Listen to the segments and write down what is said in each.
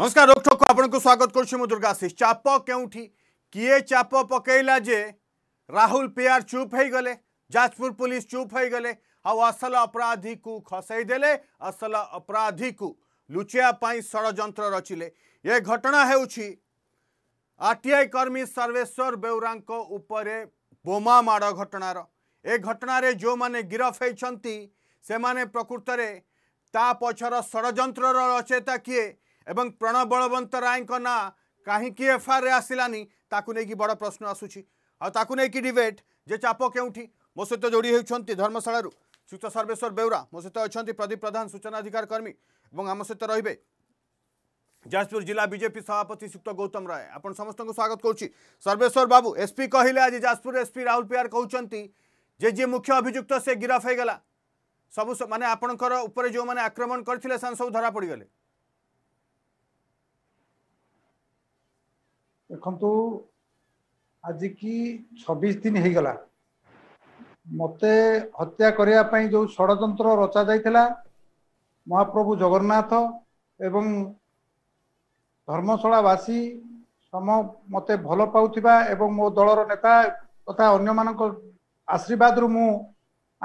नमस्कार रोकठोक आपको स्वागत कर करशीष चाप के किए चाप पकला जे राहुल पेयर चुप हो गले जाजपुर पुलिस चुप हो गले आसल अपराधी को खसईदे असल अपराधी को लुचापी षड़ रचिले ये घटना होटीआई कर्मी सर्वेश्वर बेहरा उपर बोमाड़ घटनार ए घटन जो मैंने गिरफ्तार से मैंने प्रकृत में ता पक्षर षड़ रचेता किए एवं प्रणव बलवंत राय না কাহিকি এফআইআর আসলানি তাকে নিয়ে बड़ प्रश्न আসুচি आई कि डिबेट जे चाप के मो सहित जोड़ी होती धर्मशाला श्रीत सर्वेश्वर बेहरा मो सहित अच्छा प्रदीप प्रधान सूचना अधिकार कर्मी और आम सहित रे जाजपुर जिला बीजेपी सभापति श्रीक्त गौतम राय आपण समस्त को स्वागत कर बाबू एसपी कहले आज जाजपुर एसपी राहुल पिहार कहते जे जी मुख्य अभिजुक्त से गिरफ हो सब मानने आपणकर जो मैंने आक्रमण करते सब धरा पड़गले ଦେଖନ୍ତୁ ଆଜିକି ଛବିଶ ଦିନ ହେଇଗଲା ମୋତେ ହତ୍ୟା କରିବା ପାଇଁ ଯେଉଁ ଷଡ଼ଯନ୍ତ୍ର ରଚାଯାଇଥିଲା ମହାପ୍ରଭୁ ଜଗନ୍ନାଥ ଏବଂ ଧର୍ମଶାଳାବାସୀ ସମ ମୋତେ ଭଲ ପାଉଥିବା ଏବଂ ମୋ ଦଳର ନେତା ତଥା ଅନ୍ୟମାନଙ୍କ ଆଶୀର୍ବାଦରୁ ମୁଁ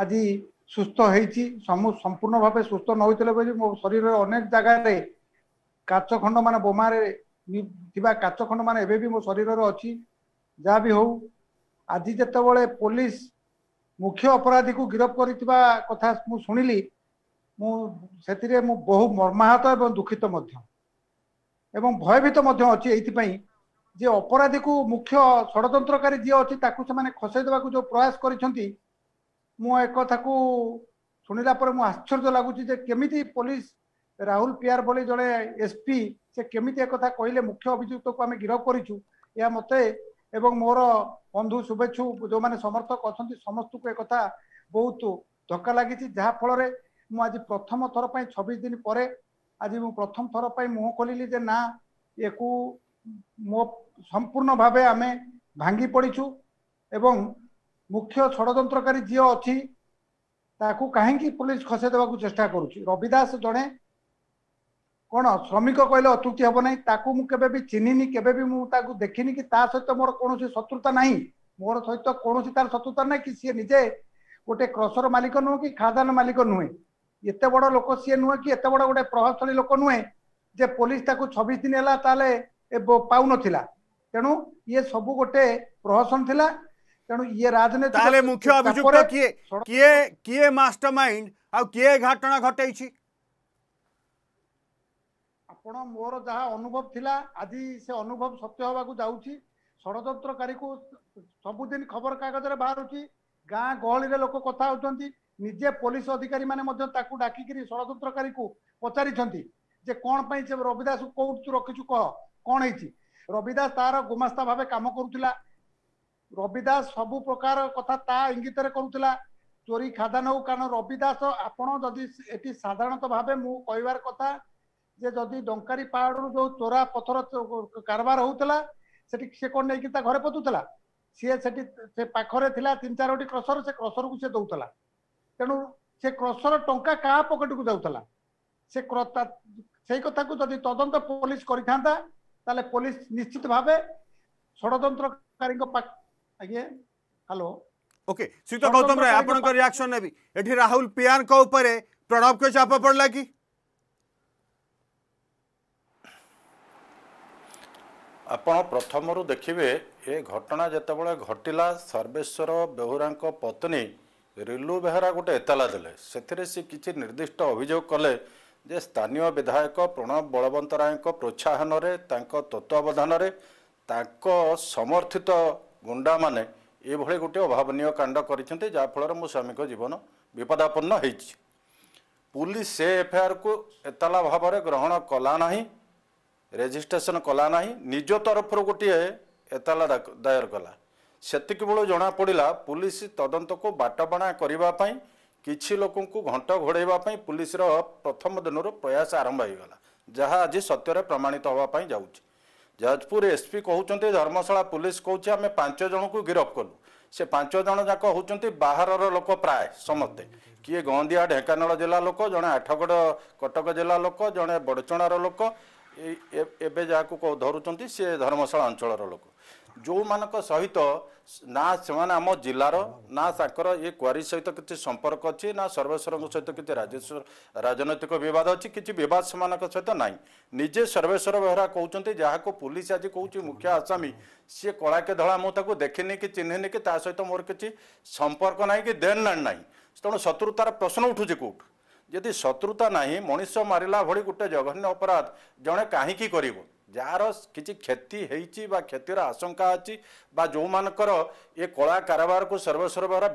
ଆଜି ସୁସ୍ଥ ହେଇଛି ସମ୍ପୂର୍ଣ୍ଣ ଭାବେ ସୁସ୍ଥ ନ ହୋଇଥିଲେ ବୋଲି ମୋ ଶରୀରରେ ଅନେକ ଜାଗାରେ କାଚ ଖଣ୍ଡ ମାନେ ବୋମାରେ ଥିବା କାଚ ମାନେ ଏବେ ବି ମୋ ଶରୀରରେ ଅଛି ଯାହା ବି ହଉ ଆଜି ଯେତେବେଳେ ପୋଲିସ ମୁଖ୍ୟ ଅପରାଧୀକୁ ଗିରଫ କରିଥିବା କଥା ମୁଁ ଶୁଣିଲି ମୁଁ ସେଥିରେ ମୁଁ ବହୁ ମର୍ମାହତ ଏବଂ ଦୁଃଖିତ ମଧ୍ୟ ଏବଂ ଭୟଭୀତ ମଧ୍ୟ ଅଛି ଏଇଥିପାଇଁ ଯେ ଅପରାଧୀକୁ ମୁଖ୍ୟ ଷଡ଼ଯନ୍ତ୍ରକାରୀ ଯିଏ ଅଛି ତାକୁ ସେମାନେ ଖସାଇ ଦେବାକୁ ଯେଉଁ ପ୍ରୟାସ କରିଛନ୍ତି ମୁଁ ଏ କଥାକୁ ଶୁଣିଲା ପରେ ମୁଁ ଆଶ୍ଚର୍ଯ୍ୟ ଲାଗୁଛି ଯେ କେମିତି ପୋଲିସ ରାହୁଲ ପିଆର ବୋଲି ଜଣେ ଏସ୍ ପି ସେ କେମିତି ଏକଥା କହିଲେ ମୁଖ୍ୟ ଅଭିଯୁକ୍ତକୁ ଆମେ ଗିରଫ କରିଛୁ ଏହା ମୋତେ ଏବଂ ମୋର ବନ୍ଧୁ ଶୁଭେଚ୍ଛୁ ଯେଉଁମାନେ ସମର୍ଥକ ଅଛନ୍ତି ସମସ୍ତଙ୍କୁ ଏକଥା ବହୁତ ଧକ୍କା ଲାଗିଛି ଯାହାଫଳରେ ମୁଁ ଆଜି ପ୍ରଥମ ଥର ପାଇଁ ଛବିଶ ଦିନ ପରେ ଆଜି ମୁଁ ପ୍ରଥମ ଥର ପାଇଁ ମୁହଁ ଖୋଲିଲି ଯେ ନା ୟାକୁ ମୋ ସମ୍ପୂର୍ଣ୍ଣ ଭାବେ ଆମେ ଭାଙ୍ଗି ପଡ଼ିଛୁ ଏବଂ ମୁଖ୍ୟ ଷଡ଼ଯନ୍ତ୍ରକାରୀ ଯିଏ ଅଛି ତାକୁ କାହିଁକି ପୋଲିସ ଖସେଇ ଦେବାକୁ ଚେଷ୍ଟା କରୁଛି ରବି ଦାସ ଜଣେ কোণ শ্রমিক কহিলে অତ୍যুক্তি হব না তাকে মু কেবে বি চিহ্নিনি কেবে বি তাকে দেখিনি কি তা সহ মোর কোণী শত্রুতা নাই মোর সহ কোণী তার শত্রুতা নাই কি সি নিজে গোটে ক্রসর মালিক নুহ কি খাদান মালিক নুহে এত বড় লোক সি নুহে কি এত বড় গোটে প্রভাবশালী লোক নুহে যে পুলিশ তাকে ছবিশ দিন হেলা তাহলে পাউনথিলা তেণু ইয়ে সবু গোটে প্রহসন লা ତେଣୁ ইয়ে রাজনীতি ତାହେଲେ ମୁଖ୍ୟ ଅଭିଯୁକ୍ତ କିଏ କିଏ କିଏ ମାଷ୍ଟର ମାଇଣ୍ଡ ଆଉ କିଏ ଘଟଣା ଘଟେଇଛି ଆପଣ ମୋର ଯାହା ଅନୁଭବ ଥିଲା ଆଜି ସେ ଅନୁଭବ ସତ୍ୟ ହେବାକୁ ଯାଉଛି ଷଡ଼ଯନ୍ତ୍ରକାରୀକୁ ସବୁଦିନ ଖବର କାଗଜରେ ବାହାରୁଛି ଗାଁ ଗହଳିରେ ଲୋକ କଥା ହେଉଛନ୍ତି ନିଜେ ପୋଲିସ ଅଧିକାରୀ ମାନେ ମଧ୍ୟ ତାକୁ ଡାକିକିରି ଷଡ଼ଯନ୍ତ୍ରକାରୀକୁ ପଚାରିଛନ୍ତି ଯେ କ'ଣ ପାଇଁ ସେ ରବି ରବିଦାସକୁ କେଉଁଠି ରଖିଛୁ କହ କ'ଣ ହେଇଛି ରବି ଦାସ ତାର ଗୁମାସ୍ତା ଭାବେ କାମ କରୁଥିଲା ରବି ଦାସ ସବୁ ପ୍ରକାର କଥା ତା ଇଙ୍ଗିତରେ କରୁଥିଲା ଚୋରି ଖାଦାନ ହଉ କାରଣ ରବି ଦାସ ଆପଣ ଯଦି ଏଠି ସାଧାରଣତଃ ଭାବେ ମୁଁ କହିବାର କଥା ଯେ ଯଦି ଡଙ୍କାରୀ ପାହାଡ଼ରୁ ଯୋଉ ଚୋରା ପଥର କାରବାର ହଉଥିଲା ସେଠି ସେ କ'ଣ ନେଇକି ତା ଘରେ ପୋତୁଥିଲା ସିଏ ସେଠି ସେ ପାଖରେ ଥିଲା ତିନି ଚାରୋଟି କ୍ରସର ସେ କ୍ରସରକୁ ସେ ଦଉଥିଲା ତେଣୁ ସେ କ୍ରସର ଟଙ୍କା କାହା ପକେଟକୁ ଯାଉଥିଲା ସେ ସେଇ କଥାକୁ ଯଦି ତଦନ୍ତ ପୋଲିସ କରିଥାନ୍ତା ତାହେଲେ ପୋଲିସ ନିଶ୍ଚିତ ଭାବେ ଷଡ଼ଯନ୍ତ୍ରକାରୀଙ୍କ ପାଖ ଆଜ୍ଞା ହ୍ୟାଲୋ ଓକେ ଶ୍ରୀତ ଗୌତମ ରାୟ ଆପଣଙ୍କ ରିଆକ୍ସନ ନେବି ଏଠି ରାହୁଲ ପିଆରଙ୍କ ଉପରେ ପ୍ରଣବଙ୍କ ଚାପ ପଡ଼ିଲା କି ଆପଣ ପ୍ରଥମରୁ ଦେଖିବେ ଏ ଘଟଣା ଯେତେବେଳେ ଘଟିଲା ସର୍ବେଶ୍ୱର ବେହୁରାଙ୍କ ପତ୍ନୀ ରିଲୁ ବେହେରା ଗୋଟେ ଏତଲା ଦେଲେ ସେଥିରେ ସେ କିଛି ନିର୍ଦ୍ଦିଷ୍ଟ ଅଭିଯୋଗ କଲେ ଯେ ସ୍ଥାନୀୟ ବିଧାୟକ ପ୍ରଣବ ବଳବନ୍ତରାୟଙ୍କ ପ୍ରୋତ୍ସାହନରେ ତାଙ୍କ ତତ୍ତ୍ୱାବଧାନରେ ତାଙ୍କ ସମର୍ଥିତ ଗୁଣ୍ଡାମାନେ ଏଭଳି ଗୋଟିଏ ଅଭାବନୀୟ କାଣ୍ଡ କରିଛନ୍ତି ଯାହାଫଳରେ ମୋ ସ୍ୱାମୀଙ୍କ ଜୀବନ ବିପଦାପନ୍ନ ହୋଇଛି ପୁଲିସ୍ ସେ ଏଫ୍ଆଇଆର୍କୁ ଏତଲା ଭାବରେ ଗ୍ରହଣ କଲା ନାହିଁ ରେଜିଷ୍ଟ୍ରେସନ କଲା ନାହିଁ ନିଜ ତରଫରୁ ଗୋଟିଏ ଏତଲା ଦାୟର କଲା ସେତିକିବେଳୁ ଜଣାପଡ଼ିଲା ପୋଲିସ ତଦନ୍ତକୁ ବାଟବଣା କରିବା ପାଇଁ କିଛି ଲୋକଙ୍କୁ ଘଣ୍ଟ ଘୋଡ଼ାଇବା ପାଇଁ ପୋଲିସର ପ୍ରଥମ ଦିନରୁ ପ୍ରୟାସ ଆରମ୍ଭ ହୋଇଗଲା ଯାହା ଆଜି ସତ୍ୟରେ ପ୍ରମାଣିତ ହେବା ପାଇଁ ଯାଉଛି ଯାଜପୁର ଏସ୍ପି କହୁଛନ୍ତି ଧର୍ମଶାଳା ପୋଲିସ କହୁଛି ଆମେ ପାଞ୍ଚ ଜଣଙ୍କୁ ଗିରଫ କଲୁ ସେ ପାଞ୍ଚ ଜଣ ଯାକ ହେଉଛନ୍ତି ବାହାରର ଲୋକ ପ୍ରାୟ ସମସ୍ତେ କିଏ ଗନ୍ଦିଆ ଢେଙ୍କାନାଳ ଜିଲ୍ଲା ଲୋକ ଜଣେ ଆଠଗଡ଼ କଟକ ଜିଲ୍ଲା ଲୋକ ଜଣେ ବଡ଼ଚଣାର ଲୋକ ଏବେ ଯାହାକୁ ଧରୁଛନ୍ତି ସେ ଧର୍ମଶାଳା ଅଞ୍ଚଳର ଲୋକ ଯେଉଁମାନଙ୍କ ସହିତ ନା ସେମାନେ ଆମ ଜିଲ୍ଲାର ନା ତାଙ୍କର ଏ କ୍ୱାରି ସହିତ କିଛି ସମ୍ପର୍କ ଅଛି ନା ସର୍ବେଶ୍ୱରଙ୍କ ସହିତ କିଛି ରାଜନୈତିକ ବିବାଦ ଅଛି କିଛି ବିବାଦ ସେମାନଙ୍କ ସହିତ ନାହିଁ ନିଜେ ସର୍ବେଶ୍ୱର ବେହେରା କହୁଛନ୍ତି ଯାହାକୁ ପୋଲିସ ଆଜି କହୁଛି ମୁଖ୍ୟ ଆସାମୀ ସିଏ କଳାକେ ଧଳା ମୁଁ ତାକୁ ଦେଖିନି କି ଚିହ୍ନିନି କି ତା ସହିତ ମୋର କିଛି ସମ୍ପର୍କ ନାହିଁ କି ଦେନ୍ ନାହିଁ ତେଣୁ ଶତ୍ରୁତାର ପ୍ରଶ୍ନ ଉଠୁଛି କେଉଁଠୁ ଯଦି ଶତ୍ରୁତା ନାହିଁ ମଣିଷ ମାରିଲା ଭଳି ଗୋଟେ ଜଘନ୍ୟ ଅପରାଧ ଜଣେ କାହିଁକି କରିବ ଯାହାର କିଛି କ୍ଷତି ହେଇଛି ବା କ୍ଷତିର ଆଶଙ୍କା ଅଛି ବା ଯେଉଁମାନଙ୍କର ଏ କଳା କାରବାରକୁ ସର୍ବସର୍ବରା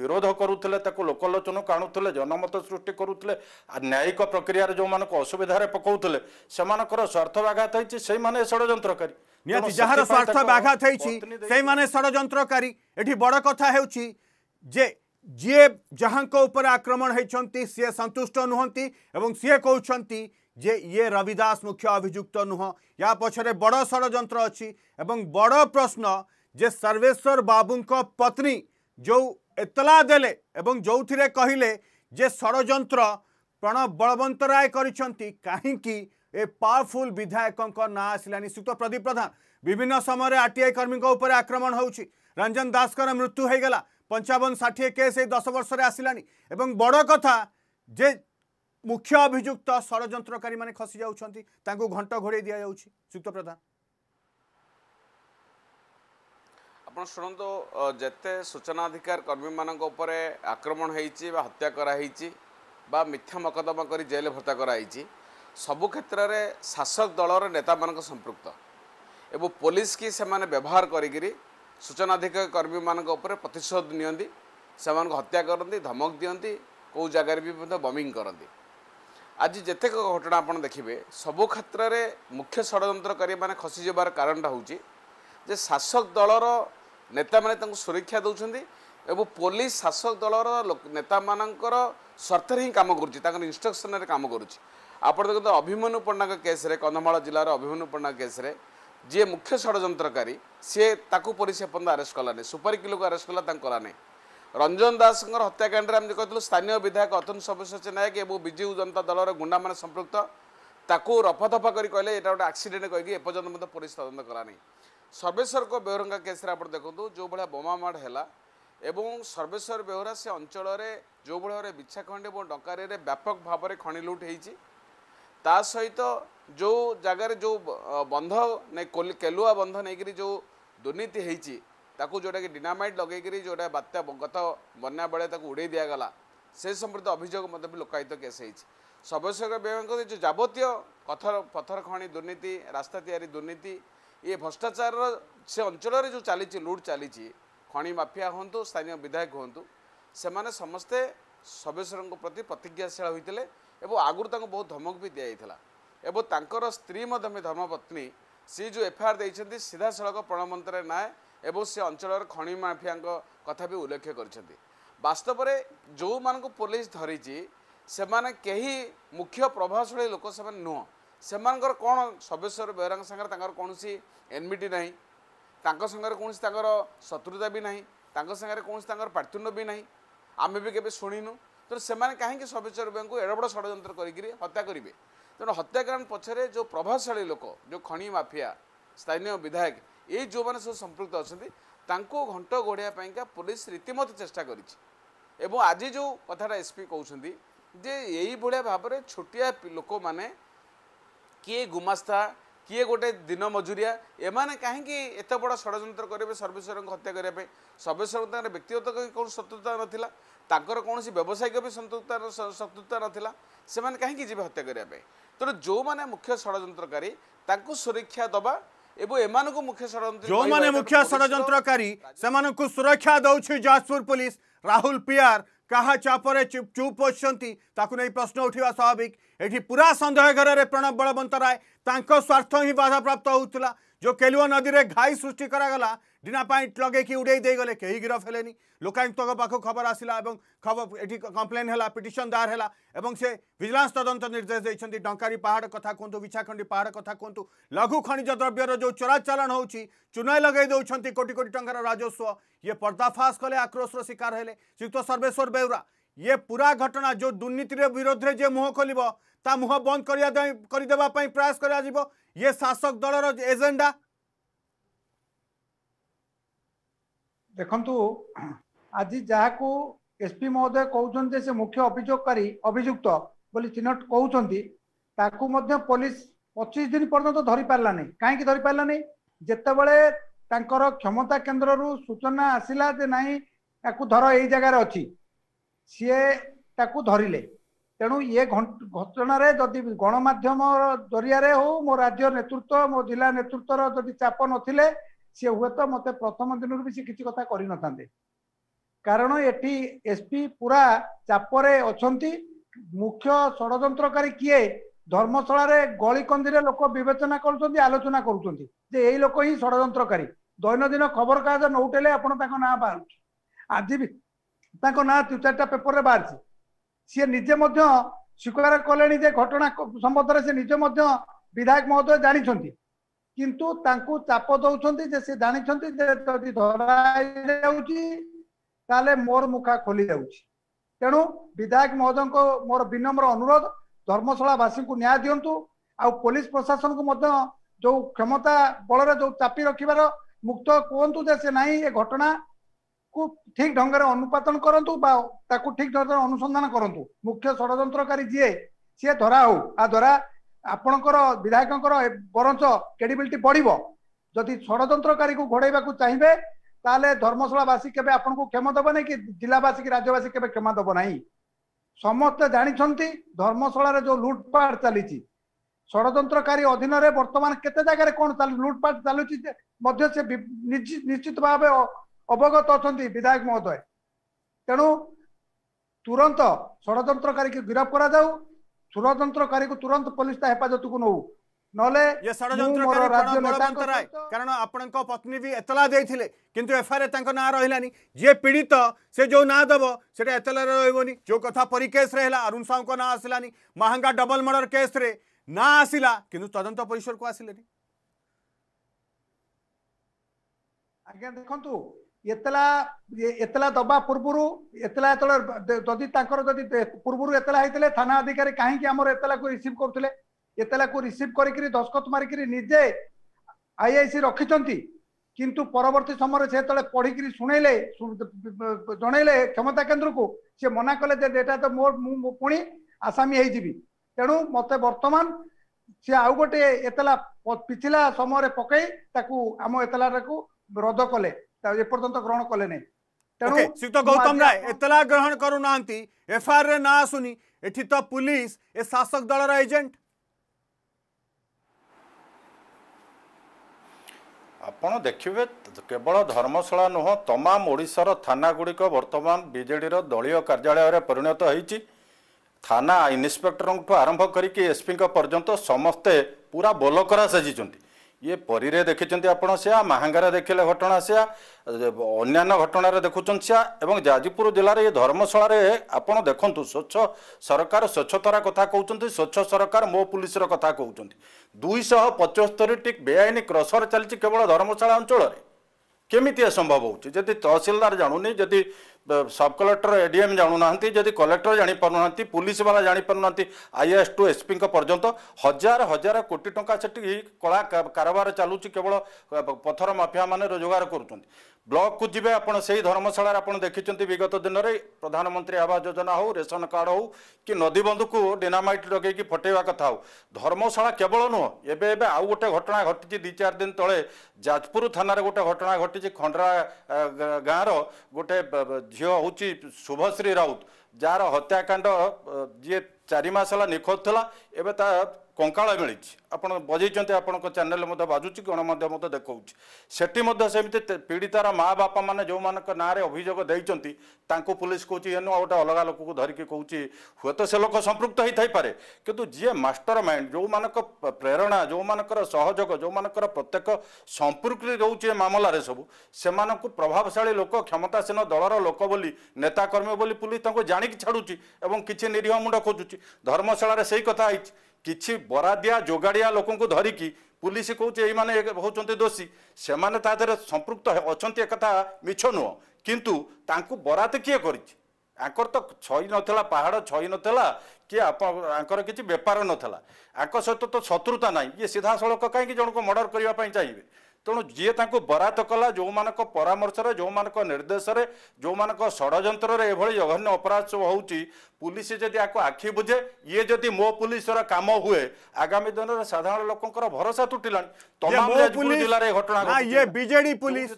ବିରୋଧ କରୁଥିଲେ ତାକୁ ଲୋକଲୋଚନକୁ ଆଣୁଥିଲେ ଜନମତ ସୃଷ୍ଟି କରୁଥିଲେ ନ୍ୟାୟିକ ପ୍ରକ୍ରିୟାରେ ଯେଉଁମାନଙ୍କୁ ଅସୁବିଧାରେ ପକାଉଥିଲେ ସେମାନଙ୍କର ସ୍ୱାର୍ଥ ବାଘାତ ହେଇଛି ସେଇମାନେ ଷଡ଼ଯନ୍ତ୍ରକାରୀ ନିହାତି ଯାହାର ସ୍ୱାର୍ଥ ବାଘାତ ହେଇଛି ସେଇମାନେ ଷଡ଼ଯନ୍ତ୍ରକାରୀ ଏଠି ବଡ଼ କଥା ହେଉଛି ଯେ ଯିଏ ଯାହାଙ୍କ ଉପରେ ଆକ୍ରମଣ ହୋଇଛନ୍ତି ସିଏ ସନ୍ତୁଷ୍ଟ ନୁହନ୍ତି ଏବଂ ସିଏ କହୁଛନ୍ତି ଯେ ଇଏ ରବି ଦାସ ମୁଖ୍ୟ ଅଭିଯୁକ୍ତ ନୁହଁ ୟା ପଛରେ ବଡ଼ ଷଡ଼ଯନ୍ତ୍ର ଅଛି ଏବଂ ବଡ଼ ପ୍ରଶ୍ନ ଯେ ସର୍ବେଶ୍ୱର ବାବୁଙ୍କ ପତ୍ନୀ ଯେଉଁ ଏତଲା ଦେଲେ ଏବଂ ଯେଉଁଥିରେ କହିଲେ ଯେ ଷଡ଼ଯନ୍ତ୍ର ପ୍ରଣବ ବଳବନ୍ତ ରାୟ କରିଛନ୍ତି କାହିଁକି ଏ ପାୱାରଫୁଲ୍ ବିଧାୟକଙ୍କ ନାଁ ଆସିଲାନି ଶ୍ରୀଯୁକ୍ତ ପ୍ରଦୀପ ପ୍ରଧାନ ବିଭିନ୍ନ ସମୟରେ ଆର୍ଟିଆଇ କର୍ମୀଙ୍କ ଉପରେ ଆକ୍ରମଣ ହେଉଛି ରଞ୍ଜନ ଦାସଙ୍କର ମୃତ୍ୟୁ ହୋଇଗଲା ପଞ୍ଚାବନ ଷାଠିଏ କେସ୍ ଏଇ ଦଶ ବର୍ଷରେ ଆସିଲାଣି ଏବଂ ବଡ଼ କଥା ଯେ ମୁଖ୍ୟ ଅଭିଯୁକ୍ତ ଷଡ଼ଯନ୍ତ୍ରକାରୀମାନେ ଖସି ଯାଉଛନ୍ତି ତାଙ୍କୁ ଘଣ୍ଟ ଘୋଡ଼େଇ ଦିଆଯାଉଛି ଶ୍ରୀଯୁକ୍ତ ପ୍ରଧାନ ଆପଣ ଶୁଣନ୍ତୁ ଯେତେ ସୂଚନାଧିକାର କର୍ମୀମାନଙ୍କ ଉପରେ ଆକ୍ରମଣ ହେଇଛି ବା ହତ୍ୟା କରାହେଇଛି ବା ମିଥ୍ୟା ମକଦ୍ଦମା କରି ଜେଲ୍ ଭତ୍ତା କରାହେଇଛି ସବୁ କ୍ଷେତ୍ରରେ ଶାସକ ଦଳର ନେତାମାନଙ୍କ ସମ୍ପୃକ୍ତ ଏବଂ ପୋଲିସ କି ସେମାନେ ବ୍ୟବହାର କରିକିରି ସୂଚନାଧିକ କର୍ମୀମାନଙ୍କ ଉପରେ ପ୍ରତିଶୋଧ ନିଅନ୍ତି ସେମାନଙ୍କୁ ହତ୍ୟା କରନ୍ତି ଧମକ ଦିଅନ୍ତି କେଉଁ ଜାଗାରେ ବି ମଧ୍ୟ ବମିଂ କରନ୍ତି ଆଜି ଯେତେକ ଘଟଣା ଆପଣ ଦେଖିବେ ସବୁ କ୍ଷେତ୍ରରେ ମୁଖ୍ୟ ଷଡ଼ଯନ୍ତ୍ରକାରୀମାନେ ଖସିଯିବାର କାରଣଟା ହେଉଛି ଯେ ଶାସକ ଦଳର ନେତାମାନେ ତାଙ୍କୁ ସୁରକ୍ଷା ଦେଉଛନ୍ତି ଏବଂ ପୋଲିସ ଶାସକ ଦଳର ନେତାମାନଙ୍କର ସ୍ୱାର୍ଥରେ ହିଁ କାମ କରୁଛି ତାଙ୍କର ଇନଷ୍ଟ୍ରକ୍ସନରେ କାମ କରୁଛି ଆପଣ ଦେଖନ୍ତୁ ଅଭିମନ୍ୟୁ ପଣ୍ଡାଙ୍କ କେସ୍ରେ କନ୍ଧମାଳ ଜିଲ୍ଲାର ଅଭିମନ୍ୟୁ ପଣ୍ଡା କେସ୍ରେ ଯିଏ ମୁଖ୍ୟ ଷଡ଼ଯନ୍ତ୍ରକାରୀ ସିଏ ତାକୁ ପୋଲିସ ଏପର୍ଯ୍ୟନ୍ତ ଆରେଷ୍ଟ କଲାନି ସୁପାରିକିଲକୁ ଆରେଷ୍ଟ କଲା ତାଙ୍କୁ କଲାନି ରଞ୍ଜନ ଦାସଙ୍କର ହତ୍ୟାକାଣ୍ଡରେ ଆମେ କହିଥିଲୁ ସ୍ଥାନୀୟ ବିଧାୟକ ଅତନ ସବ୍ୟସାଚୀ ନାୟକ ଏବଂ ବିଜୁ ଜନତା ଦଳର ଗୁଣ୍ଡାମାନେ ସମ୍ପୃକ୍ତ ତାକୁ ରଫାଦଫା କରି କହିଲେ ଏଇଟା ଗୋଟେ ଆକ୍ସିଡେଣ୍ଟ କହିକି ଏପର୍ଯ୍ୟନ୍ତ ମଧ୍ୟ ପୋଲିସ ତଦନ୍ତ କଲାନି ସର୍ବେଶ୍ୱରଙ୍କ ବେହୁରାଙ୍କ କେସ୍ରେ ଆପଣ ଦେଖନ୍ତୁ ଯେଉଁଭଳିଆ ବୋମାମାଡ଼ ହେଲା ଏବଂ ସର୍ବେଶ୍ୱର ବେହୁରା ସେ ଅଞ୍ଚଳରେ ଯେଉଁଭଳି ଭାବରେ ବିଛାଖଣ୍ଡ ଏବଂ ଡକାରୀରେ ବ୍ୟାପକ ଭାବରେ ଖଣି ଲୁଟ୍ ହେଇଛି ତା ସହିତ ଯେଉଁ ଜାଗାରେ ଯେଉଁ ବନ୍ଧ ନାଇଁ କେଲୁଆ ବନ୍ଧ ନେଇକରି ଯେଉଁ ଦୁର୍ନୀତି ହେଇଛି ତାକୁ ଯେଉଁଟାକି ଡିନାମାଇଟ୍ ଲଗେଇକରି ଯେଉଁଟା ବାତ୍ୟା ଗତ ବନ୍ୟା ବେଳେ ତାକୁ ଉଡ଼େଇ ଦିଆଗଲା ସେ ସମ୍ପୃକ୍ତ ଅଭିଯୋଗ ମଧ୍ୟ ବି ଲୋକାୟତ କେସ୍ ହେଇଛି ସବଶ୍ୟକ ବିଭାଗ ଯେଉଁ ଯାବତୀୟ ପଥର ପଥର ଖଣି ଦୁର୍ନୀତି ରାସ୍ତା ତିଆରି ଦୁର୍ନୀତି ଇଏ ଭ୍ରଷ୍ଟାଚାରର ସେ ଅଞ୍ଚଳରେ ଯେଉଁ ଚାଲିଛି ଲୁଟ୍ ଚାଲିଛି ଖଣି ମାଫିଆ ହୁଅନ୍ତୁ ସ୍ଥାନୀୟ ବିଧାୟକ ହୁଅନ୍ତୁ ସେମାନେ ସମସ୍ତେ ସବେଶ୍ୱରଙ୍କ ପ୍ରତି ପ୍ରତିଜ୍ଞାଶୀଳ ହୋଇଥିଲେ ଏବଂ ଆଗରୁ ତାଙ୍କୁ ବହୁତ ଧମକ ବି ଦିଆଯାଇଥିଲା ଏବଂ ତାଙ୍କର ସ୍ତ୍ରୀ ମଧ୍ୟ ବି ଧର୍ମପତ୍ନୀ ସେ ଯେଉଁ ଏଫ୍ଆଇଆର୍ ଦେଇଛନ୍ତି ସିଧାସଳଖ ପ୍ରଣମନ୍ତରେ ନାଏ ଏବଂ ସେ ଅଞ୍ଚଳର ଖଣି ମାଫିଆଙ୍କ କଥା ବି ଉଲ୍ଲେଖ କରିଛନ୍ତି ବାସ୍ତବରେ ଯେଉଁମାନଙ୍କୁ ପୋଲିସ ଧରିଛି ସେମାନେ କେହି ମୁଖ୍ୟ ପ୍ରଭାବଶାଳୀ ଲୋକ ସେମାନେ ନୁହଁ ସେମାନଙ୍କର କ'ଣ ସବେଶ୍ୱର ବେହେରାଙ୍କ ସାଙ୍ଗରେ ତାଙ୍କର କୌଣସି ଏନ୍ମିଟି ନାହିଁ ତାଙ୍କ ସାଙ୍ଗରେ କୌଣସି ତାଙ୍କର ଶତ୍ରୁତା ବି ନାହିଁ ତାଙ୍କ ସାଙ୍ଗରେ କୌଣସି ତାଙ୍କର ପାଟିତୁଣ୍ଡ ବି ନାହିଁ ଆମେ ବି କେବେ ଶୁଣିନୁ ତେଣୁ ସେମାନେ କାହିଁକି ସବେଶ୍ୱର ବେହେରାଙ୍କୁ ଏଡ଼ବଡ଼ ଷଡ଼ଯନ୍ତ୍ର କରିକିରି ହତ୍ୟା କରିବେ ତେଣୁ ହତ୍ୟାକାଣ୍ଡ ପଛରେ ଯେଉଁ ପ୍ରଭାବଶାଳୀ ଲୋକ ଯେଉଁ ଖଣି ମାଫିଆ ସ୍ଥାନୀୟ ବିଧାୟକ ଏଇ ଯେଉଁମାନେ ସବୁ ସମ୍ପୃକ୍ତ ଅଛନ୍ତି ତାଙ୍କୁ ଘଣ୍ଟ ଘୋଡ଼ାଇବା ପାଇଁକା ପୋଲିସ ରୀତିମତ ଚେଷ୍ଟା କରିଛି ଏବଂ ଆଜି ଯେଉଁ କଥାଟା ଏସ୍ପି କହୁଛନ୍ତି ଯେ ଏଇଭଳିଆ ଭାବରେ ଛୋଟିଆ ଲୋକମାନେ କିଏ ଗୁମାସ୍ତା କିଏ ଗୋଟେ ଦିନ ମଜୁରିଆ ଏମାନେ କାହିଁକି ଏତେ ବଡ଼ ଷଡ଼ଯନ୍ତ୍ର କରିବେ ସର୍ବେଶ୍ୱରଙ୍କୁ ହତ୍ୟା କରିବା ପାଇଁ ସର୍ବେଶ୍ୱରଙ୍କ ତାଙ୍କର ବ୍ୟକ୍ତିଗତ କୌଣସି ଶତ୍ରୁତା ନଥିଲା ତାଙ୍କର କୌଣସି ବ୍ୟବସାୟିକ ବି ଶତ୍ରୁତା ନଥିଲା ସେମାନେ କାହିଁକି ଯିବେ ହତ୍ୟା କରିବା ପାଇଁ जो माने मुख्य षड़ी सुरक्षा दबा जो माने मुख्य षड़ी से सुरक्षा दौर जाजपुर पुलिस राहुल पीआर क्या चापरे चुप बच्चे नहीं प्रश्न उठा स्वाभाविक ये पूरा सन्देह घर में प्रणव बलवंत राय स्वार्थ ही बाधाप्राप्त होता जो केलुआ नदी में घाई सृष्टि कराला ডিনা ট্রকে কি উড়াই দিয়ে কেই গিরফ হলে লোকায়ুক্ত পাখ খবর আসলা এবং খবর এটি কমপ্লেন হল পিটিশন দায়ের হল এবং সে ভিজিলান্স তদন্ত নির্দেশ দিয়েছেন ডঙ্কারি পাহাড় কথা কুহতু বিছাখণ্ডি পাহাড় কথা কুহতু লঘু খনিজ দ্রব্যর যে চোরাচালাণ হচ্ছে চুনাই লগাই দেছেন কোটি কোটি টঙ্কার রাজস্ব ইয়ে পর্দাফাশ কলে আক্রোশর শিকার হলে শ্রীযুক্ত সর্বেশ্বর বেউরা ये पूरा घटना जो दुर्नीति विरोध में जे मुह खोल ता मुह बंद करदेवाई प्रयास कर शासक दलर एजेंडा ଦେଖନ୍ତୁ ଆଜି ଯାହାକୁ ଏସ୍ପି ମହୋଦୟ କହୁଛନ୍ତି ଯେ ସେ ମୁଖ୍ୟ ଅଭିଯୋଗକାରୀ ଅଭିଯୁକ୍ତ ବୋଲି ଚିହ୍ନଟ କହୁଛନ୍ତି ତାକୁ ମଧ୍ୟ ପୋଲିସ ପଚିଶ ଦିନ ପର୍ଯ୍ୟନ୍ତ ଧରି ପାରିଲାନି କାହିଁକି ଧରି ପାରିଲାନି ଯେତେବେଳେ ତାଙ୍କର କ୍ଷମତା କେନ୍ଦ୍ରରୁ ସୂଚନା ଆସିଲା ଯେ ନାହିଁ ତାକୁ ଧର ଏଇ ଜାଗାରେ ଅଛି ସିଏ ତାକୁ ଧରିଲେ ତେଣୁ ଏ ଘଟଣାରେ ଯଦି ଗଣମାଧ୍ୟମ ଜରିଆରେ ହଉ ମୋ ରାଜ୍ୟ ନେତୃତ୍ୱ ମୋ ଜିଲ୍ଲା ନେତୃତ୍ୱର ଯଦି ଚାପ ନଥିଲେ ସିଏ ହୁଏତ ମୋତେ ପ୍ରଥମ ଦିନରୁ ବି ସେ କିଛି କଥା କରିନଥାନ୍ତେ କାରଣ ଏଠି ଏସ୍ପି ପୁରା ଚାପରେ ଅଛନ୍ତି ମୁଖ୍ୟ ଷଡ଼ଯନ୍ତ୍ରକାରୀ କିଏ ଧର୍ମଶାଳାରେ ଗଳିକନ୍ଦିରେ ଲୋକ ବିବେଚନା କରୁଛନ୍ତି ଆଲୋଚନା କରୁଛନ୍ତି ଯେ ଏଇ ଲୋକ ହିଁ ଷଡ଼ଯନ୍ତ୍ରକାରୀ ଦୈନନ୍ଦିନ ଖବରକାଗଜ ନ ଉଠେଇଲେ ଆପଣ ତାଙ୍କ ନାଁ ବାହାରୁଛି ଆଜି ବି ତାଙ୍କ ନାଁ ଦୁଇ ଚାରିଟା ପେପରରେ ବାହାରିଛି ସିଏ ନିଜେ ମଧ୍ୟ ସ୍ୱୀକାର କଲେଣି ଯେ ଘଟଣା ସମ୍ବନ୍ଧରେ ସେ ନିଜେ ମଧ୍ୟ ବିଧାୟକ ମହୋଦୟ ଜାଣିଛନ୍ତି କିନ୍ତୁ ତାଙ୍କୁ ଚାପ ଦଉଛନ୍ତି ଯେ ସେ ଜାଣିଛନ୍ତି ଯେ ଯଦି ଧରାଯାଉଛି ତାହେଲେ ମୋର ମୁଖା ଖୋଲି ଯାଉଛି ତେଣୁ ବିଧାୟକ ମହୋଦୟଙ୍କ ମୋର ବିନମ୍ର ଅନୁରୋଧ ଧର୍ମଶାଳା ବାସୀଙ୍କୁ ନ୍ୟାୟ ଦିଅନ୍ତୁ ଆଉ ପୋଲିସ ପ୍ରଶାସନକୁ ମଧ୍ୟ ଯୋଉ କ୍ଷମତା ବଳରେ ଯୋଉ ଚାପି ରଖିବାର ମୁକ୍ତ କୁହନ୍ତୁ ଯେ ସେ ନାହିଁ ଏ ଘଟଣାକୁ ଠିକ ଢଙ୍ଗରେ ଅନୁପାତନ କରନ୍ତୁ ବା ତାକୁ ଠିକ ଢଙ୍ଗରେ ଅନୁସନ୍ଧାନ କରନ୍ତୁ ମୁଖ୍ୟ ଷଡ଼ଯନ୍ତ୍ରକାରୀ ଯିଏ ସିଏ ଧରା ହଉ ଆ ଧରା ଆପଣଙ୍କର ବିଧାୟକଙ୍କର ବରଞ୍ଚ କ୍ରେଡିବିଲିଟି ବଢିବ ଯଦି ଷଡ଼ଯନ୍ତ୍ରକାରୀକୁ ଘୋଡ଼େଇବାକୁ ଚାହିଁବେ ତାହେଲେ ଧର୍ମଶାଳାବାସୀ କେବେ ଆପଣଙ୍କୁ କ୍ଷମା ଦେବ ନାହିଁ କି ଜିଲ୍ଲାବାସୀ କି ରାଜ୍ୟବାସୀ କେବେ କ୍ଷମା ଦେବ ନାହିଁ ସମସ୍ତେ ଜାଣିଛନ୍ତି ଧର୍ମଶାଳାରେ ଯୋଉ ଲୁଟପାଟ ଚାଲିଛି ଷଡ଼ଯନ୍ତ୍ରକାରୀ ଅଧୀନରେ ବର୍ତ୍ତମାନ କେତେ ଜାଗାରେ କ'ଣ ଚାଲି ଲୁଟପାଟ ଚାଲୁଛି ମଧ୍ୟ ସେ ନିଶ୍ଚିତ ଭାବେ ଅବଗତ ଅଛନ୍ତି ବିଧାୟକ ମହୋଦୟ ତେଣୁ ତୁରନ୍ତ ଷଡ଼ଯନ୍ତ୍ରକାରୀକୁ ଗିରଫ କରାଯାଉ ষড়যন্ত্রকারী তুরন্ত পুলিশ তা হেফাজতক নৌ নলে ইয়ে ষড়যন্ত্রকারী রাজ্য বলবন্ত রায় কারণ আপনার পত্নী বি এতলা দিয়েছিলে কিন্তু এফআইআর তাঁর না রহলানি যে পীড়িত সে যে না দেব সেটা এতলার রহবনি যে কথা পরিকেসরে হল অরুণ সাউঙ্ না আসলানি মাহাঙ্গা ডবল মর্ডর কেস্রে না আসিলা কিন্তু তদন্ত পরিসরক আসলে আজ্ঞা দেখুন ଏତଲା ଏତଲା ଦବା ପୂର୍ବରୁ ଏତଲା ଯେତେବେଳେ ଯଦି ତାଙ୍କର ଯଦି ପୂର୍ବରୁ ଏତଲା ହେଇଥିଲେ ଥାନା ଅଧିକାରୀ କାହିଁକି ଆମର ଏତଲାକୁ ରିସିଭ୍ କରୁଥିଲେ ଏତଲାକୁ ରିସିଭ୍ କରିକିରି ଦସ୍ତଖତ ମାରିକିରି ନିଜେ ଆଇଆଇସି ରଖିଛନ୍ତି କିନ୍ତୁ ପରବର୍ତ୍ତୀ ସମୟରେ ସେ ଯେତେବେଳେ ପଢ଼ିକିରି ଶୁଣେଇଲେ ଜଣେଇଲେ କ୍ଷମତା କେନ୍ଦ୍ରକୁ ସେ ମନା କଲେ ଯେ ଏଇଟା ତ ମୋ ମୁଁ ପୁଣି ଆସାମୀ ହେଇଯିବି ତେଣୁ ମୋତେ ବର୍ତ୍ତମାନ ସେ ଆଉ ଗୋଟିଏ ଏତଲା ପିଛିଲା ସମୟରେ ପକାଇ ତାକୁ ଆମ ଏତଲାଟାକୁ ରଦ୍ଦ କଲେ ଏପର୍ଯ୍ୟନ୍ତ ଗ୍ରହଣ କଲେ ନାହିଁ ତେଣୁ ଗୌତମ ରାୟ ଏତଲା ଗ୍ରହଣ କରୁନାହାନ୍ତି ଏଫଆଇଆର୍ ରେ ଆସୁନି ଏଠି ତ ପୁଲିସ ଏ ଶାସକ ଦଳର ଏଜେଣ୍ଟ ଆପଣ ଦେଖିବେ କେବଳ ଧର୍ମଶାଳା ନୁହଁ ତମାମ ଓଡ଼ିଶାର ଥାନାଗୁଡ଼ିକ ବର୍ତ୍ତମାନ ବିଜେଡ଼ିର ଦଳୀୟ କାର୍ଯ୍ୟାଳୟରେ ପରିଣତ ହୋଇଛି ଥାନା ଇନ୍ସପେକ୍ଟରଙ୍କଠୁ ଆରମ୍ଭ କରିକି ଏସ୍ପିଙ୍କ ପର୍ଯ୍ୟନ୍ତ ସମସ୍ତେ ପୁରା ବୋଲକରା ସାଜିଛନ୍ତି ଇଏ ପରୀରେ ଦେଖିଛନ୍ତି ଆପଣ ସେୟା ମାହାଙ୍ଗାରେ ଦେଖିଲେ ଘଟଣା ସେୟା ଅନ୍ୟାନ୍ୟ ଘଟଣାରେ ଦେଖୁଛନ୍ତି ସେୟା ଏବଂ ଯାଜପୁର ଜିଲ୍ଲାରେ ଏ ଧର୍ମଶାଳାରେ ଆପଣ ଦେଖନ୍ତୁ ସ୍ୱଚ୍ଛ ସରକାର ସ୍ୱଚ୍ଛତାର କଥା କହୁଛନ୍ତି ସ୍ୱଚ୍ଛ ସରକାର ମୋ ପୋଲିସର କଥା କହୁଛନ୍ତି ଦୁଇଶହ ପଚସ୍ତରୀଟି ବେଆଇନ କ୍ରସର ଚାଲିଛି କେବଳ ଧର୍ମଶାଳା ଅଞ୍ଚଳରେ କେମିତି ଏ ସମ୍ଭବ ହେଉଛି ଯଦି ତହସିଲଦାର ଜାଣୁନି ଯଦି ସବ୍ କଲେକ୍ଟର ଏଡିଏମ୍ ଜାଣୁନାହାନ୍ତି ଯଦି କଲେକ୍ଟର ଜାଣିପାରୁନାହାନ୍ତି ପୋଲିସବାଲା ଜାଣିପାରୁନାହାନ୍ତି ଆଇଏଏସ୍ ଟୁ ଏସ୍ପିଙ୍କ ପର୍ଯ୍ୟନ୍ତ ହଜାର ହଜାର କୋଟି ଟଙ୍କା ସେଠି କଳା କାରବାର ଚାଲୁଛି କେବଳ ପଥର ମାଫିଆମାନେ ରୋଜଗାର କରୁଛନ୍ତି ବ୍ଲକକୁ ଯିବେ ଆପଣ ସେଇ ଧର୍ମଶାଳାରେ ଆପଣ ଦେଖିଛନ୍ତି ବିଗତ ଦିନରେ ପ୍ରଧାନମନ୍ତ୍ରୀ ଆବାସ ଯୋଜନା ହେଉ ରେସନ କାର୍ଡ଼ ହେଉ କି ନଦୀବନ୍ଧକୁ ଡିନାମାଇଟ୍ ଲଗେଇକି ଫଟେଇବା କଥା ହେଉ ଧର୍ମଶାଳା କେବଳ ନୁହଁ ଏବେ ଏବେ ଆଉ ଗୋଟେ ଘଟଣା ଘଟିଛି ଦୁଇ ଚାରି ଦିନ ତଳେ ଯାଜପୁର ଥାନାରେ ଗୋଟେ ଘଟଣା ଘଟିଛି ଖଣ୍ଡରା ଗାଁର ଗୋଟେ ଝିଅ ହେଉଛି ଶୁଭଶ୍ରୀ ରାଉତ ଯାହାର ହତ୍ୟାକାଣ୍ଡ ଯିଏ ଚାରି ମାସ ହେଲା ନିଖୋଜ ଥିଲା ଏବେ ତା କଙ୍କାଳ ମିଳିଛି ଆପଣ ବଜେଇଛନ୍ତି ଆପଣଙ୍କ ଚ୍ୟାନେଲ ମଧ୍ୟ ବାଜୁଛି ଗଣମାଧ୍ୟମ ମଧ୍ୟ ଦେଖାଉଛି ସେଠି ମଧ୍ୟ ସେମିତି ପୀଡ଼ିତାର ମା ବାପା ମାନେ ଯେଉଁମାନଙ୍କ ନାଁରେ ଅଭିଯୋଗ ଦେଇଛନ୍ତି ତାଙ୍କୁ ପୋଲିସ କହୁଛି ଏନୁ ଆଉ ଗୋଟେ ଅଲଗା ଲୋକକୁ ଧରିକି କହୁଛି ହୁଏତ ସେ ଲୋକ ସମ୍ପୃକ୍ତ ହେଇଥାଇପାରେ କିନ୍ତୁ ଯିଏ ମାଷ୍ଟର ମାଇଣ୍ଡ ଯେଉଁମାନଙ୍କ ପ୍ରେରଣା ଯେଉଁମାନଙ୍କର ସହଯୋଗ ଯେଉଁମାନଙ୍କର ପ୍ରତ୍ୟେକ ସମ୍ପୃକ୍ତି ରହୁଛି ଏ ମାମଲାରେ ସବୁ ସେମାନଙ୍କୁ ପ୍ରଭାବଶାଳୀ ଲୋକ କ୍ଷମତାସୀନ ଦଳର ଲୋକ ବୋଲି ନେତା କର୍ମୀ ବୋଲି ପୋଲିସ ତାଙ୍କୁ ଜାଣିକି ଛାଡ଼ୁଛି ଏବଂ କିଛି ନିରୀହ ମୁଣ୍ଡ ଖୋଜୁଛି ଧର୍ମଶାଳାରେ ସେଇ କଥା ହେଇଛି କିଛି ବରାଦିଆ ଯୋଗାଡ଼ିଆ ଲୋକଙ୍କୁ ଧରିକି ପୁଲିସ କହୁଛି ଏଇମାନେ ହେଉଛନ୍ତି ଦୋଷୀ ସେମାନେ ତା ଦେହରେ ସମ୍ପୃକ୍ତ ଅଛନ୍ତି ଏକଥା ମିଛ ନୁହଁ କିନ୍ତୁ ତାଙ୍କୁ ବରାଦ କିଏ କରିଛି ଆଙ୍କର ତ ଛଇ ନଥିଲା ପାହାଡ଼ ଛଇ ନଥିଲା କି ଆପଣ ଆଙ୍କର କିଛି ବେପାର ନଥିଲା ଆଙ୍କ ସହିତ ତ ଶତ୍ରୁତା ନାହିଁ ଇଏ ସିଧାସଳଖ କାହିଁକି ଜଣଙ୍କୁ ମର୍ଡ଼ର କରିବା ପାଇଁ ଚାହିଁବେ ତେଣୁ ଯିଏ ତାଙ୍କୁ ବରାତ କଲା ଯେଉଁମାନଙ୍କ ପରାମର୍ଶରେ ଯେଉଁମାନଙ୍କ ନିର୍ଦ୍ଦେଶରେ ଯେଉଁମାନଙ୍କ ଷଡ଼ଯନ୍ତ୍ରରେ ଏଭଳି ଜଘନ୍ୟ ଅପରାଧ ସବୁ ହେଉଛି ପୁଲିସ ଯଦି ଆକୁ ଆଖି ବୁଝେ ଇଏ ଯଦି ମୋ ପୁଲିସର କାମ ହୁଏ ଆଗାମୀ ଦିନରେ ସାଧାରଣ ଲୋକଙ୍କର ଭରସା ତୁଟିଲାଣି ଇଏ ବିଜେଡି ପୁଲିସ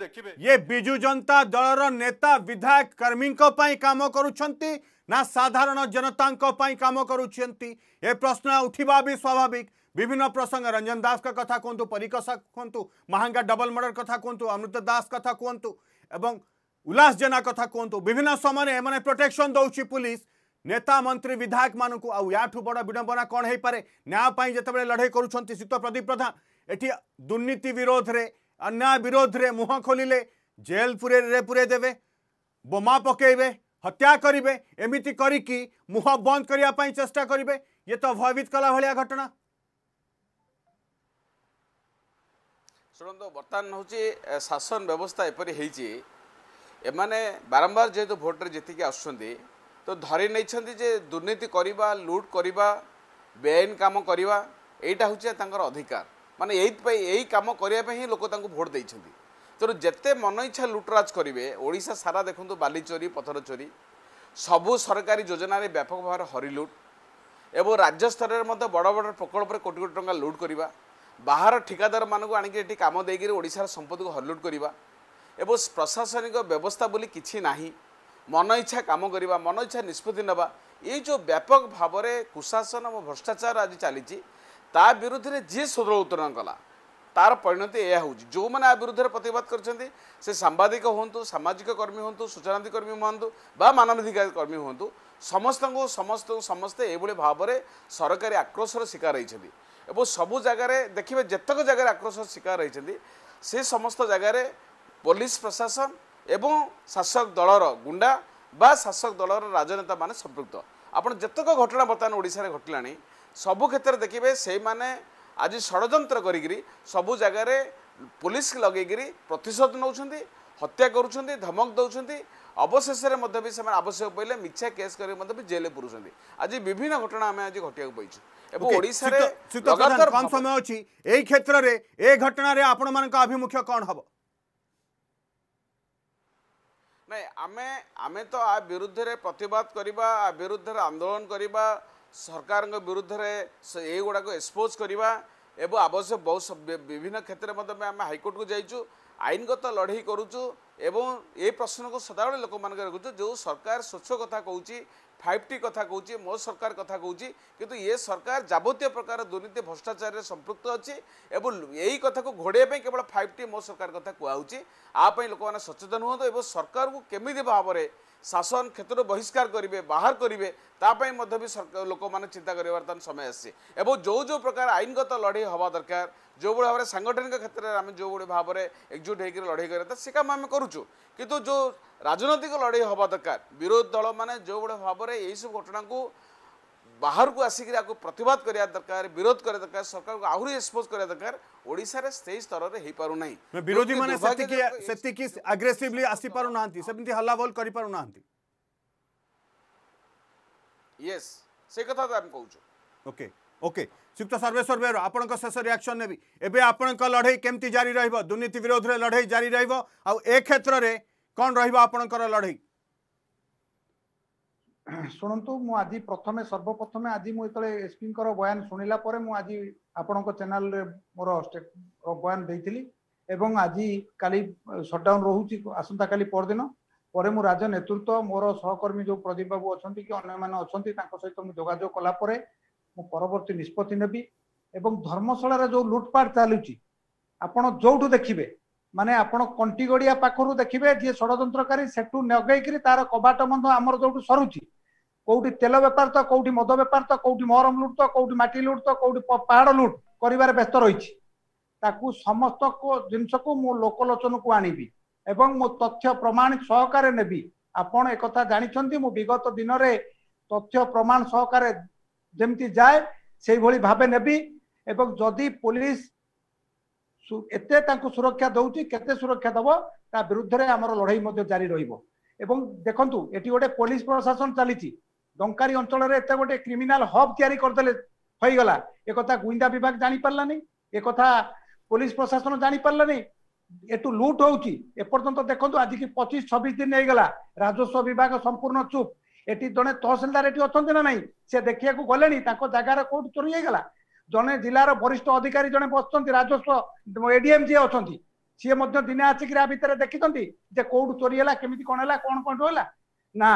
ଇଏ ବିଜୁ ଜନତା ଦଳର ନେତା ବିଧାୟକ କର୍ମୀଙ୍କ ପାଇଁ କାମ କରୁଛନ୍ତି ନା ସାଧାରଣ ଜନତାଙ୍କ ପାଇଁ କାମ କରୁଛନ୍ତି ଏ ପ୍ରଶ୍ନ ଉଠିବା ବି ସ୍ୱାଭାବିକ विभिन्न प्रसंग रंजन दास का कथा कहतु तो, परिकसा कहतु तो, महांगा डबल मर्डर कथा कहतु तो, अमृत दास कथा कहतु एवं उल्लास जेना कथा कहतु विभिन्न समय एम प्रोटेक्शन दौर पुलिस नेता मंत्री विधायक मानक आठू बड़ विडंबना कौन हो पाए न्याय जिते लड़े करुँच शीत प्रदीप प्रधान ये दुर्नीति विरोध में अन्याय विरोध में मुह खोलिले जेल पूरे पूरे देवे बोमा पकेबे हत्या करेंगे एमती करी मुह बंद करने चेस्टा करेंगे ये तो भयभीत कला भाया घटना ଶୁଣନ୍ତୁ ବର୍ତ୍ତମାନ ହେଉଛି ଶାସନ ବ୍ୟବସ୍ଥା ଏପରି ହେଇଛି ଏମାନେ ବାରମ୍ବାର ଯେହେତୁ ଭୋଟ୍ରେ ଜିତିକି ଆସୁଛନ୍ତି ତ ଧରି ନେଇଛନ୍ତି ଯେ ଦୁର୍ନୀତି କରିବା ଲୁଟ୍ କରିବା ବେଆଇନ କାମ କରିବା ଏଇଟା ହେଉଛି ତାଙ୍କର ଅଧିକାର ମାନେ ଏଇଥିପାଇଁ ଏଇ କାମ କରିବା ପାଇଁ ହିଁ ଲୋକ ତାଙ୍କୁ ଭୋଟ୍ ଦେଇଛନ୍ତି ତେଣୁ ଯେତେ ମନ ଇଚ୍ଛା ଲୁଟରାଜ କରିବେ ଓଡ଼ିଶା ସାରା ଦେଖନ୍ତୁ ବାଲି ଚୋରି ପଥର ଚୋରି ସବୁ ସରକାରୀ ଯୋଜନାରେ ବ୍ୟାପକ ଭାବରେ ହରିଲୁଟ୍ ଏବଂ ରାଜ୍ୟ ସ୍ତରରେ ମଧ୍ୟ ବଡ଼ ବଡ଼ ପ୍ରକଳ୍ପରେ କୋଟି କୋଟି ଟଙ୍କା ଲୁଟ୍ କରିବା ବାହାର ଠିକାଦାରମାନଙ୍କୁ ଆଣିକି ଏଠି କାମ ଦେଇକରି ଓଡ଼ିଶାର ସମ୍ପତ୍ତିକୁ ହଲୁଟ୍ କରିବା ଏବଂ ପ୍ରଶାସନିକ ବ୍ୟବସ୍ଥା ବୋଲି କିଛି ନାହିଁ ମନ ଇଚ୍ଛା କାମ କରିବା ମନ ଇଚ୍ଛା ନିଷ୍ପତ୍ତି ନେବା ଏଇ ଯେଉଁ ବ୍ୟାପକ ଭାବରେ କୁଶାସନ ଏବଂ ଭ୍ରଷ୍ଟାଚାର ଆଜି ଚାଲିଛି ତା ବିରୁଦ୍ଧରେ ଯିଏ ସୁଦୃଢ଼ ଉତ୍ତୋଳନ କଲା ତା'ର ପରିଣତି ଏହା ହେଉଛି ଯେଉଁମାନେ ଆ ବିରୁଦ୍ଧରେ ପ୍ରତିବାଦ କରିଛନ୍ତି ସେ ସାମ୍ବାଦିକ ହୁଅନ୍ତୁ ସାମାଜିକ କର୍ମୀ ହୁଅନ୍ତୁ ସୂଚନାଧି କର୍ମୀ ହୁଅନ୍ତୁ ବା ମାନବାଧିକାର କର୍ମୀ ହୁଅନ୍ତୁ ସମସ୍ତଙ୍କୁ ସମସ୍ତଙ୍କୁ ସମସ୍ତେ ଏଭଳି ଭାବରେ ସରକାରୀ ଆକ୍ରୋଶର ଶିକାର ହେଇଛନ୍ତି ଏବଂ ସବୁ ଜାଗାରେ ଦେଖିବେ ଯେତେକ ଜାଗାରେ ଆକ୍ରୋଶର ଶିକାର ହୋଇଛନ୍ତି ସେ ସମସ୍ତ ଜାଗାରେ ପୋଲିସ ପ୍ରଶାସନ ଏବଂ ଶାସକ ଦଳର ଗୁଣ୍ଡା ବା ଶାସକ ଦଳର ରାଜନେତାମାନେ ସମ୍ପୃକ୍ତ ଆପଣ ଯେତେକ ଘଟଣା ବର୍ତ୍ତମାନ ଓଡ଼ିଶାରେ ଘଟିଲାଣି ସବୁ କ୍ଷେତ୍ରରେ ଦେଖିବେ ସେଇମାନେ ଆଜି ଷଡ଼ଯନ୍ତ୍ର କରିକିରି ସବୁ ଜାଗାରେ ପୋଲିସ ଲଗେଇକିରି ପ୍ରତିଶୋଧ ନେଉଛନ୍ତି ହତ୍ୟା କରୁଛନ୍ତି ଧମକ ଦେଉଛନ୍ତି ଅବଶେଷରେ ମଧ୍ୟ ବି ସେମାନେ ଆବଶ୍ୟକ ପଡ଼ିଲେ ମିଛା କେସ୍ କରିକି ମଧ୍ୟ ବି ଜେଲ୍ରେ ପୁରୁଛନ୍ତି ଆଜି ବିଭିନ୍ନ ଘଟଣା ଆମେ ଆଜି ଘଟିବାକୁ ପାଇଛୁ ଏବଂ ଓଡ଼ିଶାରେ ଶୀତ ଲଗାତାର କମ୍ ସମୟ ଅଛି ଏହି କ୍ଷେତ୍ରରେ ଏ ଘଟଣାରେ ଆପଣମାନଙ୍କ ଆଭିମୁଖ୍ୟ କ'ଣ ହେବ ନାଇଁ ଆମେ ଆମେ ତ ଆ ବିରୁଦ୍ଧରେ ପ୍ରତିବାଦ କରିବା ଆ ବିରୁଦ୍ଧରେ ଆନ୍ଦୋଳନ କରିବା ସରକାରଙ୍କ ବିରୁଦ୍ଧରେ ଏଇଗୁଡ଼ାକ ଏକ୍ସପୋଜ୍ କରିବା ଏବଂ ଆବଶ୍ୟକ ବିଭିନ୍ନ କ୍ଷେତ୍ରରେ ମଧ୍ୟ ଆମେ ହାଇକୋର୍ଟକୁ ଯାଇଛୁ ଆଇନଗତ ଲଢ଼େଇ କରୁଛୁ ଏବଂ ଏ ପ୍ରଶ୍ନକୁ ସଦାବେଳେ ଲୋକମାନଙ୍କୁ ରଖୁଛୁ ଯେଉଁ ସରକାର ସ୍ୱଚ୍ଛ କଥା କହୁଛି ফাইভ টি কথা কৌছি মো সরকার কথা কৌছি কিন্তু ইয়ে সরকার যাবতীয় প্রকার দুর্নীতি ভ্রষ্টাচারের সম্পৃক্ত অছি এই কথা ঘোড়াইবা কেবল ফাইভ টি মো সরকার কথা কুহাচ্ছে আপনি লোক সচেতন হুম এবং সরকার কেমি ভাবে ଶାସନ କ୍ଷେତ୍ରରୁ ବହିଷ୍କାର କରିବେ ବାହାର କରିବେ ତା ପାଇଁ ମଧ୍ୟ ବି ଲୋକମାନେ ଚିନ୍ତା କରିବା ବର୍ତ୍ତମାନ ସମୟ ଆସିଛି ଏବଂ ଯେଉଁ ଯେଉଁ ପ୍ରକାର ଆଇନଗତ ଲଢ଼େଇ ହେବା ଦରକାର ଯେଉଁଭଳି ଭାବରେ ସାଙ୍ଗଠନିକ କ୍ଷେତ୍ରରେ ଆମେ ଯେଉଁଭଳି ଭାବରେ ଏକଜୁଟ ହେଇକରି ଲଢ଼େଇ କରିବା ଦରକାର ସେ କାମ ଆମେ କରୁଛୁ କିନ୍ତୁ ଯେଉଁ ରାଜନୈତିକ ଲଢ଼େଇ ହେବା ଦରକାର ବିରୋଧୀ ଦଳମାନେ ଯେଉଁଭଳି ଭାବରେ ଏହିସବୁ ଘଟଣାକୁ ବାହାରକୁ ଆସିକି ଆକୁ ପ୍ରତିବାଦ କରିବା ଦରକାର ବିରୋଧ କରିବା ଦରକାର ସରକାରକୁ ଆହୁରି ଏକ୍ସପୋଜ୍ କରିବା ଦରକାର ওড়িশার সেই স্তরের হয়ে পু না বিরোধী মানে সেতিকি আগ্রেসিভলি আসি পু না সেমি হল্লাবোল করে পু না ইয়েস সে কথা তো আমি কৌছু ওকে ओके श्रीयुक्त सर्वेश्वर बेहरा आपण शेष रियाक्शन ने एवं आपण लड़े केमती जारी रोनीति विरोध में लड़े जारी रो क्षेत्र में कौन रोक लड़ई ଶୁଣନ୍ତୁ ମୁଁ ଆଜି ପ୍ରଥମେ ସର୍ବପ୍ରଥମେ ଆଜି ମୁଁ ଯେତେବେଳେ ଏସ୍ପିଙ୍କର ବୟାନ ଶୁଣିଲା ପରେ ମୁଁ ଆଜି ଆପଣଙ୍କ ଚ୍ୟାନେଲରେ ମୋର ବୟାନ ଦେଇଥିଲି ଏବଂ ଆଜି କାଲି ସଟ୍ଡାଉନ୍ ରହୁଛି ଆସନ୍ତାକାଲି ପରଦିନ ପରେ ମୁଁ ରାଜ୍ୟ ନେତୃତ୍ୱ ମୋର ସହକର୍ମୀ ଯେଉଁ ପ୍ରଦୀପ ବାବୁ ଅଛନ୍ତି କି ଅନ୍ୟମାନେ ଅଛନ୍ତି ତାଙ୍କ ସହିତ ମୁଁ ଯୋଗାଯୋଗ କଲା ପରେ ମୁଁ ପରବର୍ତ୍ତୀ ନିଷ୍ପତ୍ତି ନେବି ଏବଂ ଧର୍ମଶାଳାରେ ଯେଉଁ ଲୁଟପାଟ ଚାଲୁଛି ଆପଣ ଯୋଉଠୁ ଦେଖିବେ ମାନେ ଆପଣ କଣ୍ଟିଗଡ଼ିଆ ପାଖରୁ ଦେଖିବେ ଯିଏ ଷଡ଼ଯନ୍ତ୍ରକାରୀ ସେଠୁ ନଗେଇକିରି ତାର କବାଟ ବନ୍ଧ ଆମର ଯୋଉଠୁ ସରୁଛି কোটি তেল বেপার তো কোটি মদ বেপার তো কোটি মহরম লুট তো কোটি মাটি লুট তো কোটি পাহাড় লুট করবার ব্যস্ত রয়েছে তাকে সমস্ত জিনিসকে মো লোকলোচনকু আনিবি এবং মো তথ্য প্রমাণ সহকারে নেবি ଆପଣ ଏକଥା ଜାଣିଛନ୍ତି ମୁଁ ବିଗତ ଦିନରେ ତଥ୍ୟ ପ୍ରମାଣ ସହକାରେ ଯେମିତି ଯାଏ ସେଇଭଳି ଭାବେ ନେବି ଏବଂ ଯଦି ପୋଲିସ ଏତେ ତାଙ୍କୁ ସୁରକ୍ଷା ଦଉଛି କେତେ ସୁରକ୍ଷା ଦବ ତା ବିରୁଦ୍ଧରେ ଆମର ଲଢେଇ ମଧ୍ୟ ଜାରି ରହିବ ଏବଂ ଦେଖନ୍ତୁ ଏଠି ଗୋଟେ ପୋଲିସ ପ୍ରଶାସନ ଚାଲିଛି ଡଙ୍କାରୀ ଅଞ୍ଚଳରେ ଏତେ ଗୋଟେ କ୍ରିମିନାଲ ହବ୍ ତିଆରି କରିଦେଲେ ହୋଇଗଲା ଏକଥା ଗୁଇନ୍ଦା ବିଭାଗ ଜାଣିପାରିଲାନି ଏକଥା ପୋଲିସ ପ୍ରଶାସନ ଜାଣିପାରିଲାନି ଏଠୁ ଲୁଟ୍ ହଉଛି ଏପର୍ଯ୍ୟନ୍ତ ଦେଖନ୍ତୁ ଆଜିକି ପଚିଶ ଛବିଶ ଦିନ ହେଇଗଲା ରାଜସ୍ୱ ବିଭାଗ ସମ୍ପୂର୍ଣ୍ଣ ଚୁପ୍ ଏଠି ଜଣେ ତହସିଲଦାର ଏଠି ଅଛନ୍ତି ନା ନାହିଁ ସେ ଦେଖିବାକୁ ଗଲେଣି ତାଙ୍କ ଜାଗାରେ କୋଉଠି ଚୋରି ହେଇଗଲା ଜଣେ ଜିଲ୍ଲାର ବରିଷ୍ଠ ଅଧିକାରୀ ଜଣେ ବସିଛନ୍ତି ରାଜସ୍ୱ ଏଡିଏମ୍ ଯିଏ ଅଛନ୍ତି ସିଏ ମଧ୍ୟ ଦିନେ ଆସିକିରି ଆ ଭିତରେ ଦେଖିଛନ୍ତି ଯେ କୋଉଠୁ ଚୋରି ହେଲା କେମିତି କଣ ହେଲା କଣ କଣ ହେଲା ନା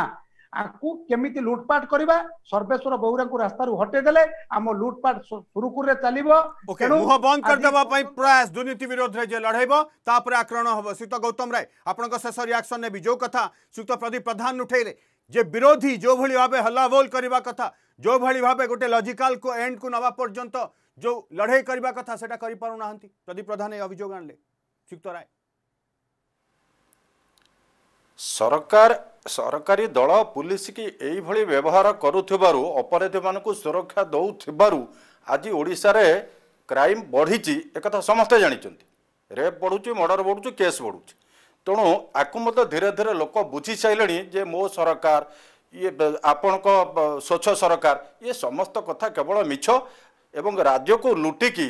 आपको केमी लुटपाट कर सर्वेश्वर बहुरा रास्तु हटेदे आम लुटपाट सुरखुर चलो मुह बंद करदे प्रयास दुर्नीति विरोध में जे लड़े आक्रमण हम श्रीयुक्त गौतम राय आप शेष रियाक्शन ने जो कथ श्रीयुक्त प्रदीप प्रधान उठेले जे विरोधी जो भाई भाव हल्लाबोल करने कथा जो भाई भाव गोटे लजिकाल एंड को ना पर्यटन जो लड़े करने कथा से प्रदीप प्रधान ये अभोग आणले श्रीयुक्त राय ସରକାର ସରକାରୀ ଦଳ ପୁଲିସ୍ କି ଏଇଭଳି ବ୍ୟବହାର କରୁଥିବାରୁ ଅପରାଧୀମାନଙ୍କୁ ସୁରକ୍ଷା ଦେଉଥିବାରୁ ଆଜି ଓଡ଼ିଶାରେ କ୍ରାଇମ୍ ବଢ଼ିଛି ଏକଥା ସମସ୍ତେ ଜାଣିଛନ୍ତି ରେପ୍ ବଢ଼ୁଛି ମର୍ଡ଼ର ବଢ଼ୁଛି କେସ୍ ବଢ଼ୁଛି ତେଣୁ ଆକୁ ମଧ୍ୟ ଧୀରେ ଧୀରେ ଲୋକ ବୁଝିସାରିଲେଣି ଯେ ମୋ ସରକାର ଇଏ ଆପଣଙ୍କ ସ୍ୱଚ୍ଛ ସରକାର ଇଏ ସମସ୍ତ କଥା କେବଳ ମିଛ ଏବଂ ରାଜ୍ୟକୁ ଲୁଟିକି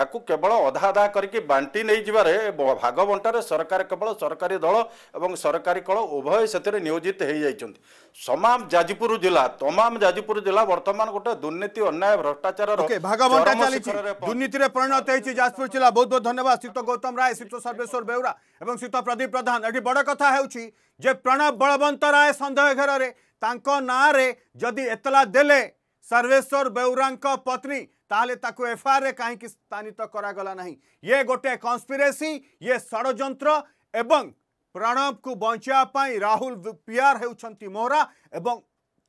ଆକୁ କେବଳ ଅଧା ଅଧା କରିକି ବାଣ୍ଟି ନେଇଯିବାରେ ଭାଗ ବଣ୍ଟାରେ ସରକାର କେବଳ ସରକାରୀ ଦଳ ଏବଂ ସରକାରୀ କଳ ଉଭୟ ସେଥିରେ ନିୟୋଜିତ ହୋଇଯାଇଛନ୍ତି ସମାମ ଯାଜପୁର ଜିଲ୍ଲା ତମାମ ଯାଜପୁର ଜିଲ୍ଲା ବର୍ତ୍ତମାନ ଗୋଟେ ଦୁର୍ନୀତି ଅନ୍ୟାୟ ଭ୍ରଷ୍ଟାଚାର ଭାଗ ବଣ୍ଟା ଚାଲିଛି ଦୁର୍ନୀତିରେ ପରିଣତ ହେଇଛି ଯାଜପୁର ଜିଲ୍ଲା ବହୁତ ବହୁତ ଧନ୍ୟବାଦ ଶ୍ରୀତ ଗୌତମ ରାୟ ଶ୍ରୀତ ସର୍ବେଶ୍ୱର ବେଉରା ଏବଂ ଶ୍ରୀତ ପ୍ରଦୀପ ପ୍ରଧାନ ଏଠି ବଡ଼ କଥା ହେଉଛି ଯେ ପ୍ରଣବ ବଳବନ୍ତ ରାୟ ସନ୍ଦେହ ଘେରରେ ତାଙ୍କ ନାଁରେ ଯଦି ଏତଲା ଦେଲେ ସର୍ବେଶ୍ୱର ବେଉରାଙ୍କ ପତ୍ନୀ ताले ताकु एफआईआर रे कि स्थानित करा गला नहीं ये गोटे कॉन्स्पिरेसी ये षडयंत्र एवं प्रणव को बचा पाई राहुल पीआर हेउछंती मोरा एवं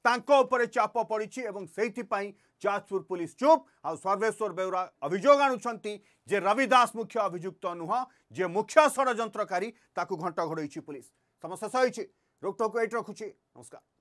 तांको ऊपर चाप पड़ी एवं सेति जाजपुर पुलिस चुप आ सर्वेश्वर बेउरा अभियोग आणुछंती रविदास मुख्य अभियुक्त नुह जे मुख्य षडयंत्रकारी ताकु घंटा घडैछि पुलिस समस्या सही छि रोकटोक एट रखुछि नमस्कार